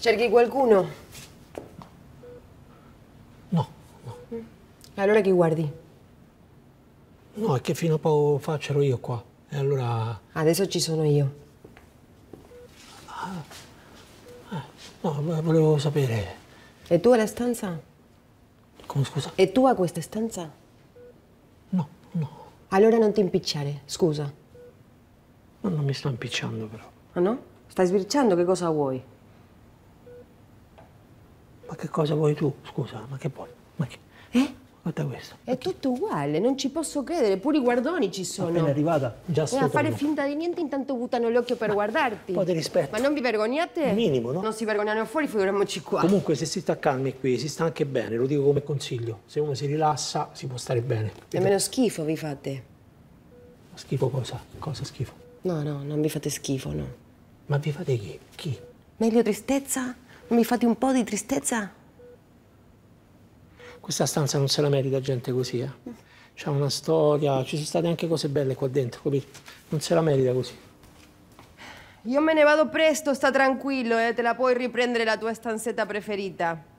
Cerchi qualcuno? No, no. Mm. Allora chi guardi? No, è che fino a poco fa c'ero io qua. E allora... Adesso ci sono io. Ah, eh, no, volevo sapere... E tu alla stanza? Come scusa? E tu a questa stanza? No, no. Allora non ti impicciare, scusa. No, non mi sto impicciando però. Ah no? Stai sbirciando? Che cosa vuoi? che cosa vuoi tu? Scusa, ma che vuoi? Ma che... Eh? Guarda questo. È tutto uguale, non ci posso credere, pure i guardoni ci sono. Appena arrivata, già eh, sto. Non fare finta di niente, intanto buttano l'occhio per ma guardarti. Un po' di rispetto. Ma non vi vergognate? Minimo, no? Non si vergognano fuori, figuriamoci qua. Comunque, se si sta calmi qui, si sta anche bene, lo dico come consiglio. Se uno si rilassa, si può stare bene. E meno schifo vi fate. Schifo cosa? Cosa schifo? No, no, non vi fate schifo, no. Ma vi fate chi? Chi? Meglio tristezza? Mi fate un po' di tristezza? Questa stanza non se la merita gente così, eh. C'è una storia, ci sono state anche cose belle qua dentro, capito? Non se la merita così. Io me ne vado presto, sta tranquillo, eh. Te la puoi riprendere la tua stanzetta preferita.